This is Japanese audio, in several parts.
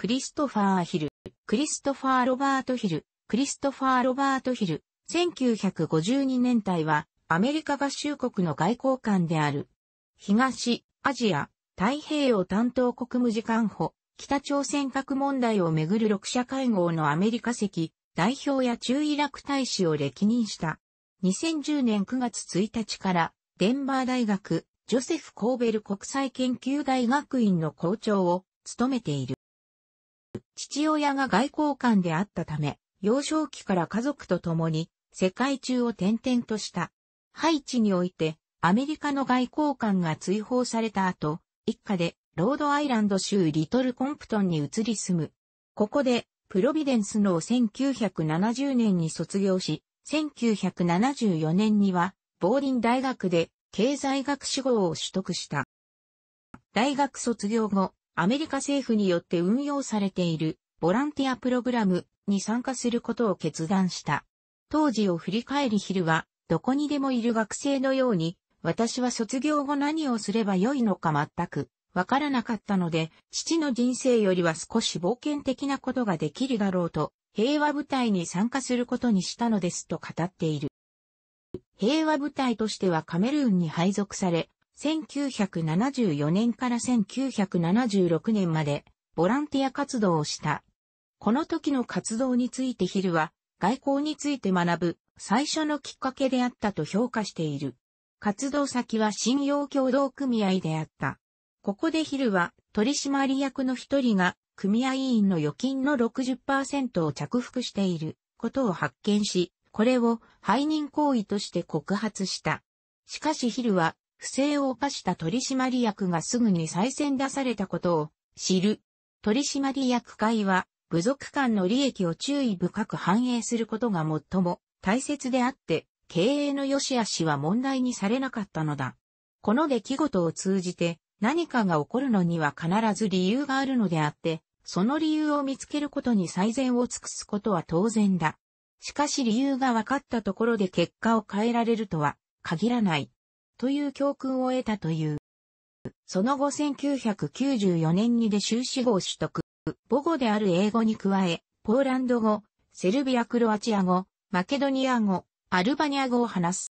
クリストファー・ヒル、クリストファー・ロバート・ヒル、クリストファー・ロバート・ヒル、1952年代は、アメリカ合衆国の外交官である。東、アジア、太平洋担当国務次官補、北朝鮮核問題をめぐる6社会合のアメリカ籍、代表や中イラク大使を歴任した。2010年9月1日から、デンバー大学、ジョセフ・コーベル国際研究大学院の校長を務めている。父親が外交官であったため、幼少期から家族と共に世界中を転々とした。ハイチにおいてアメリカの外交官が追放された後、一家でロードアイランド州リトルコンプトンに移り住む。ここでプロビデンスのを1970年に卒業し、1974年にはボーリン大学で経済学士号を取得した。大学卒業後、アメリカ政府によって運用されているボランティアプログラムに参加することを決断した。当時を振り返り昼は、どこにでもいる学生のように、私は卒業後何をすればよいのか全くわからなかったので、父の人生よりは少し冒険的なことができるだろうと、平和部隊に参加することにしたのですと語っている。平和部隊としてはカメルーンに配属され、1974年から1976年までボランティア活動をした。この時の活動についてヒルは外交について学ぶ最初のきっかけであったと評価している。活動先は信用共同組合であった。ここでヒルは取締役の一人が組合員の預金の60%を着服していることを発見し、これを背任行為として告発した。しかしヒルは不正を犯した取締役がすぐに再選出されたことを知る。取締役会は、部族間の利益を注意深く反映することが最も大切であって、経営の良し悪しは問題にされなかったのだ。この出来事を通じて何かが起こるのには必ず理由があるのであって、その理由を見つけることに最善を尽くすことは当然だ。しかし理由が分かったところで結果を変えられるとは限らない。という教訓を得たという。その後1994年にで修士号取得、母語である英語に加え、ポーランド語、セルビア・クロアチア語、マケドニア語、アルバニア語を話す。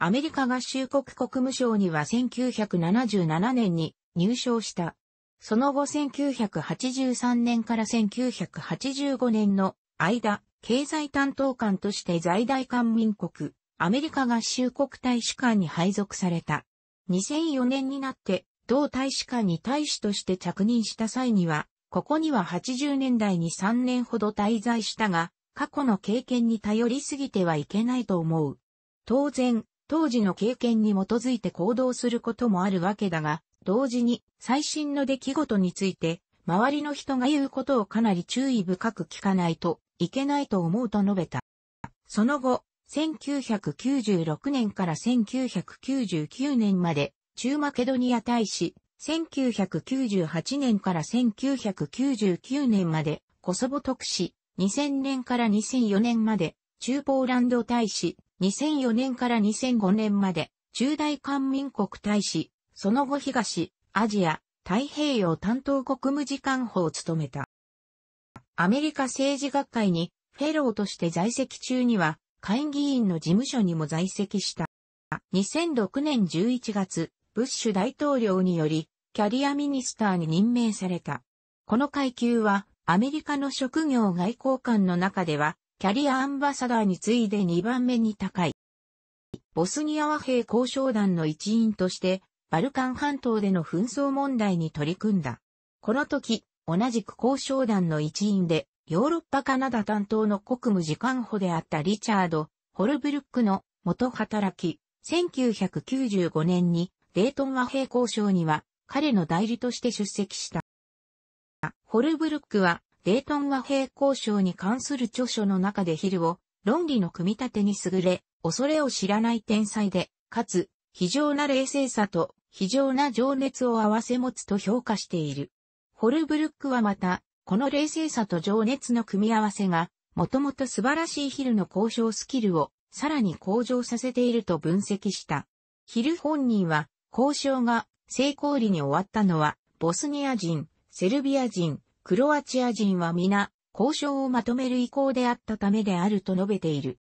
アメリカ合衆国国務省には1977年に入省した。その後1983年から1985年の間、経済担当官として在大官民国アメリカ合衆国大使館に配属された。2004年になって、同大使館に大使として着任した際には、ここには80年代に3年ほど滞在したが、過去の経験に頼りすぎてはいけないと思う。当然、当時の経験に基づいて行動することもあるわけだが、同時に最新の出来事について、周りの人が言うことをかなり注意深く聞かないといけないと思うと述べた。その後、1996年から1999年まで、中マケドニア大使、1998年から1999年まで、コソボ特使、2000年から2004年まで、中ポーランド大使、2004年から2005年まで、中大韓民国大使、その後東、アジア、太平洋担当国務次官補を務めた。アメリカ政治学会にフェローとして在籍中には、会議員の事務所にも在籍した。2006年11月、ブッシュ大統領により、キャリアミニスターに任命された。この階級は、アメリカの職業外交官の中では、キャリアアンバサダーに次いで2番目に高い。ボスニア和平交渉団の一員として、バルカン半島での紛争問題に取り組んだ。この時、同じく交渉団の一員で、ヨーロッパカナダ担当の国務次官補であったリチャード・ホルブルックの元働き、1995年にデートン和平交渉には彼の代理として出席した。ホルブルックはデートン和平交渉に関する著書の中でヒルを論理の組み立てに優れ、恐れを知らない天才で、かつ、非常な冷静さと非常な情熱を合わせ持つと評価している。ホルブルックはまた、この冷静さと情熱の組み合わせが、もともと素晴らしいヒルの交渉スキルをさらに向上させていると分析した。ヒル本人は、交渉が成功裏に終わったのは、ボスニア人、セルビア人、クロアチア人は皆、交渉をまとめる意向であったためであると述べている。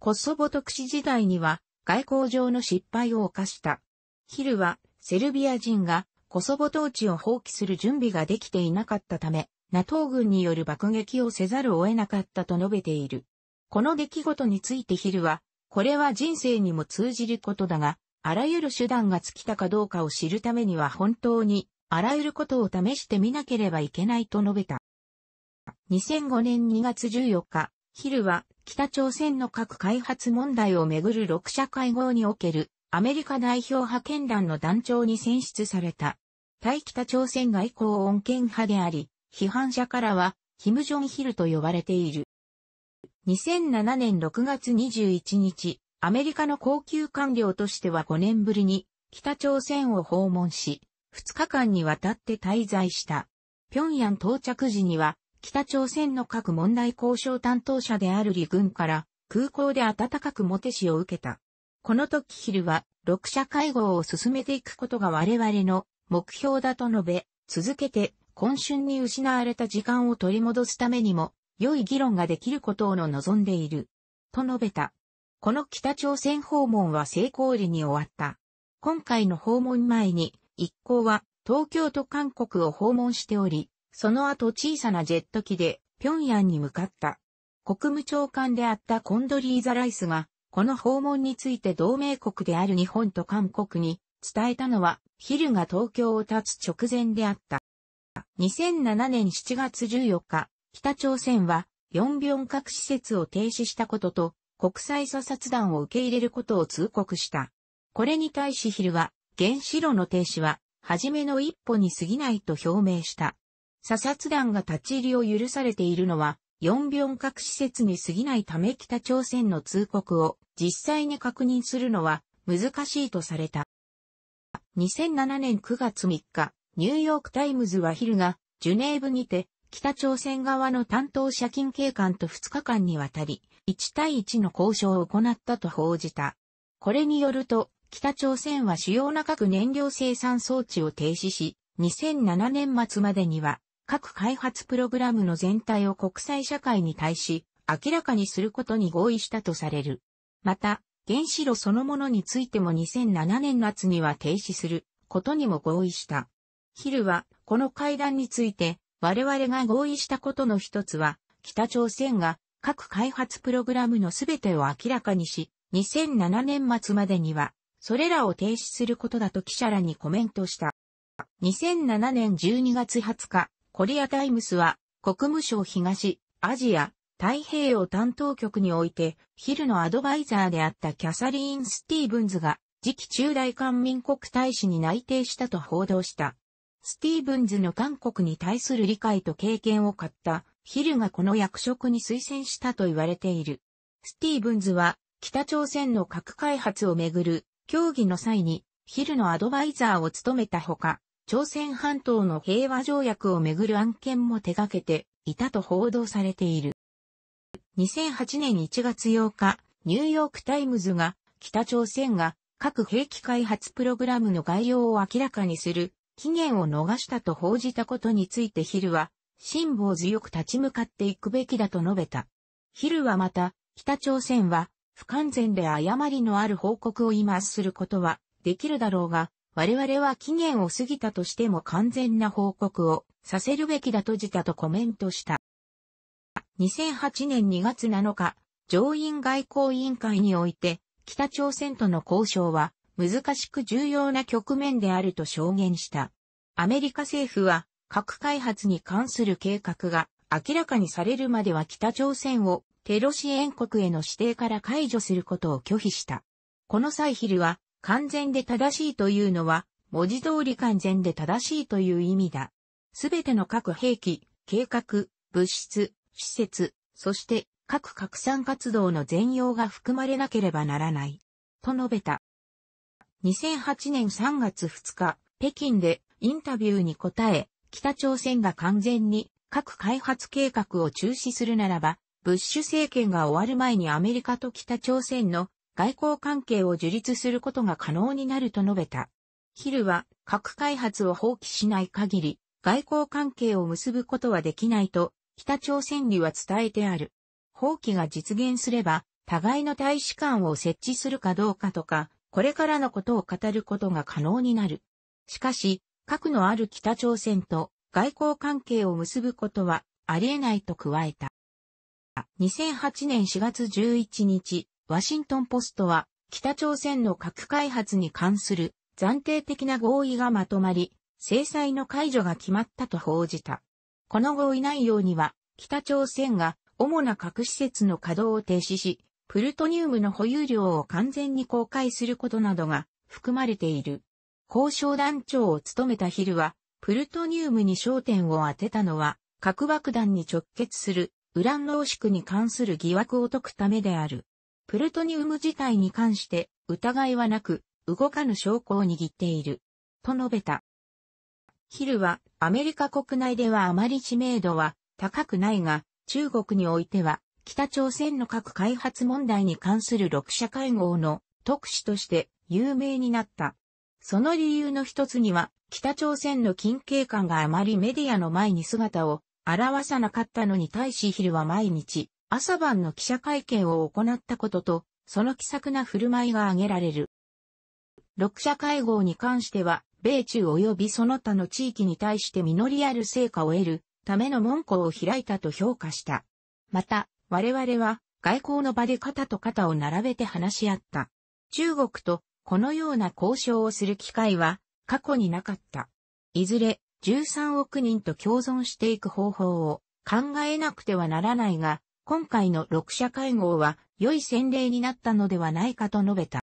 コソボ特使時代には、外交上の失敗を犯した。ヒルは、セルビア人がコソボ統治を放棄する準備ができていなかったため、NATO 軍による爆撃をせざるを得なかったと述べている。この出来事についてヒルは、これは人生にも通じることだが、あらゆる手段が尽きたかどうかを知るためには本当に、あらゆることを試してみなければいけないと述べた。2005年2月14日、ヒルは北朝鮮の核開発問題をめぐる6社会合におけるアメリカ代表派遣団の団長に選出された。対北朝鮮外交恩恵派であり、批判者からは、キム・ジョンヒルと呼ばれている。2007年6月21日、アメリカの高級官僚としては5年ぶりに北朝鮮を訪問し、2日間にわたって滞在した。平壌到着時には、北朝鮮の各問題交渉担当者である李軍から空港で温かくもてしを受けた。この時ヒルは、6社会合を進めていくことが我々の目標だと述べ、続けて、今春に失われた時間を取り戻すためにも、良い議論ができることを望んでいる。と述べた。この北朝鮮訪問は成功裏に終わった。今回の訪問前に、一行は東京と韓国を訪問しており、その後小さなジェット機で平壌に向かった。国務長官であったコンドリーザ・ライスがこの訪問について同盟国である日本と韓国に伝えたのはヒルが東京を立つ直前であった。2007年7月14日、北朝鮮は4。病核施設を停止したことと国際査察団を受け入れることを通告した。これに対しヒルは原子炉の停止は初めの一歩に過ぎないと表明した。査察団が立ち入りを許されているのは4秒核施設に過ぎないため北朝鮮の通告を実際に確認するのは難しいとされた。2007年9月3日、ニューヨークタイムズは昼がジュネーブにて北朝鮮側の担当者金警官と2日間にわたり1対1の交渉を行ったと報じた。これによると北朝鮮は主要な核燃料生産装置を停止し、2007年末までには各開発プログラムの全体を国際社会に対し、明らかにすることに合意したとされる。また、原子炉そのものについても2007年夏には停止することにも合意した。ヒルは、この会談について、我々が合意したことの一つは、北朝鮮が各開発プログラムのすべてを明らかにし、2007年末までには、それらを停止することだと記者らにコメントした。2007年12月20日、コリアタイムスは、国務省東、アジア、太平洋担当局において、ヒルのアドバイザーであったキャサリーン・スティーブンズが、次期中大韓民国大使に内定したと報道した。スティーブンズの韓国に対する理解と経験を買った、ヒルがこの役職に推薦したと言われている。スティーブンズは、北朝鮮の核開発をめぐる協議の際に、ヒルのアドバイザーを務めたほか、朝鮮半島の平和条約をめぐる案件も手掛けていたと報道されている。2008年1月8日、ニューヨークタイムズが北朝鮮が核兵器開発プログラムの概要を明らかにする期限を逃したと報じたことについてヒルは辛抱強く立ち向かっていくべきだと述べた。ヒルはまた、北朝鮮は不完全で誤りのある報告を今することはできるだろうが、我々は期限を過ぎたとしても完全な報告をさせるべきだとじたとコメントした。2008年2月7日、上院外交委員会において、北朝鮮との交渉は難しく重要な局面であると証言した。アメリカ政府は核開発に関する計画が明らかにされるまでは北朝鮮をテロ支援国への指定から解除することを拒否した。この際ヒルは完全で正しいというのは、文字通り完全で正しいという意味だ。すべての各兵器、計画、物質、施設、そして各拡散活動の全容が含まれなければならない。と述べた。2008年3月2日、北京でインタビューに答え、北朝鮮が完全に核開発計画を中止するならば、ブッシュ政権が終わる前にアメリカと北朝鮮の外交関係を樹立することが可能になると述べた。ヒルは核開発を放棄しない限り外交関係を結ぶことはできないと北朝鮮には伝えてある。放棄が実現すれば互いの大使館を設置するかどうかとか、これからのことを語ることが可能になる。しかし、核のある北朝鮮と外交関係を結ぶことはありえないと加えた。2008年4月11日、ワシントンポストは、北朝鮮の核開発に関する暫定的な合意がまとまり、制裁の解除が決まったと報じた。この合意内容には、北朝鮮が主な核施設の稼働を停止し、プルトニウムの保有量を完全に公開することなどが含まれている。交渉団長を務めたヒルは、プルトニウムに焦点を当てたのは、核爆弾に直結するウラン濃縮に関する疑惑を解くためである。プルトニウム自体に関して疑いはなく、動かぬ証拠を握っている。と述べた。ヒルはアメリカ国内ではあまり知名度は高くないが、中国においては北朝鮮の核開発問題に関する6社会合の特使として有名になった。その理由の一つには、北朝鮮の近景観があまりメディアの前に姿を現さなかったのに対しヒルは毎日、朝晩の記者会見を行ったことと、その気さくな振る舞いが挙げられる。6者会合に関しては、米中及びその他の地域に対して実りある成果を得るための門戸を開いたと評価した。また、我々は外交の場で肩と肩を並べて話し合った。中国とこのような交渉をする機会は過去になかった。いずれ13億人と共存していく方法を考えなくてはならないが、今回の6者会合は良い先例になったのではないかと述べた。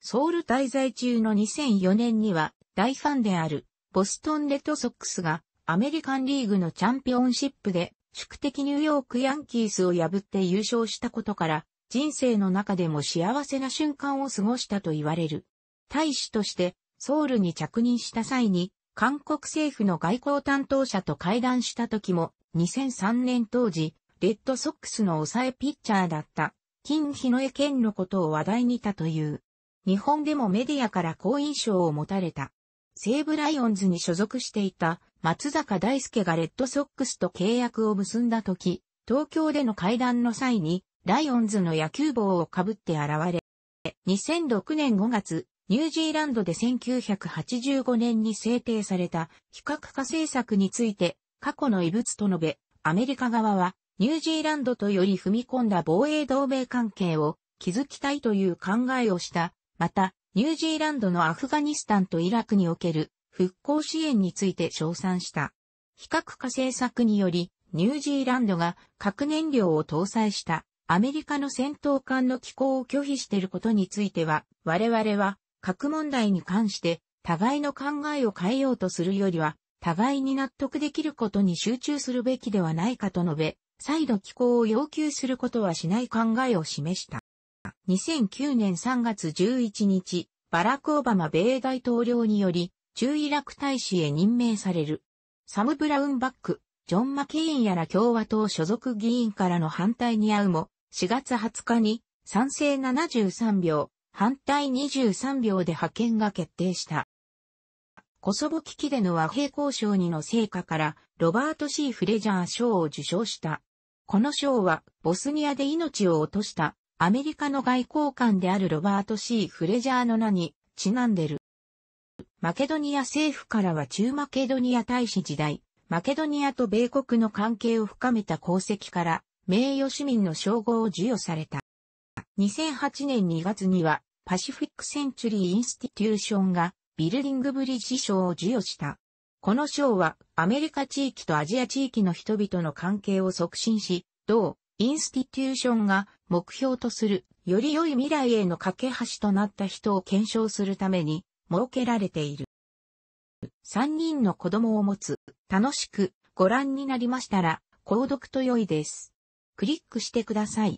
ソウル滞在中の2004年には大ファンであるボストンレッドソックスがアメリカンリーグのチャンピオンシップで宿敵ニューヨークヤンキースを破って優勝したことから人生の中でも幸せな瞬間を過ごしたと言われる。大使としてソウルに着任した際に韓国政府の外交担当者と会談した時も2003年当時レッドソックスの抑えピッチャーだった、金日野江健のことを話題にたという。日本でもメディアから好印象を持たれた。西武ライオンズに所属していた松坂大輔がレッドソックスと契約を結んだ時、東京での会談の際に、ライオンズの野球帽をかぶって現れ、2006年5月、ニュージーランドで1985年に制定された非核化政策について過去の異物と述べ、アメリカ側はニュージーランドとより踏み込んだ防衛同盟関係を築きたいという考えをした。また、ニュージーランドのアフガニスタンとイラクにおける復興支援について称賛した。非核化政策により、ニュージーランドが核燃料を搭載したアメリカの戦闘艦の寄港を拒否していることについては、我々は核問題に関して互いの考えを変えようとするよりは、互いに納得できることに集中するべきではないかと述べ、再度寄港を要求することはしない考えを示した。2009年3月11日、バラク・オバマ米大統領により、中イラク大使へ任命される。サム・ブラウンバック、ジョン・マケインやら共和党所属議員からの反対に遭うも、4月20日に賛成73票、反対23票で派遣が決定した。コソボ危機での和平交渉にの成果から、ロバート・シー・フレジャー賞を受賞した。この賞は、ボスニアで命を落とした、アメリカの外交官であるロバートシー・フレジャーの名に、ちなんでる。マケドニア政府からは中マケドニア大使時代、マケドニアと米国の関係を深めた功績から、名誉市民の称号を授与された。2008年2月には、パシフィックセンチュリーインスティテューションが、ビルディングブリッジ賞を授与した。この章はアメリカ地域とアジア地域の人々の関係を促進し、同インスティテューションが目標とするより良い未来への架け橋となった人を検証するために設けられている。3人の子供を持つ、楽しくご覧になりましたら、購読と良いです。クリックしてください。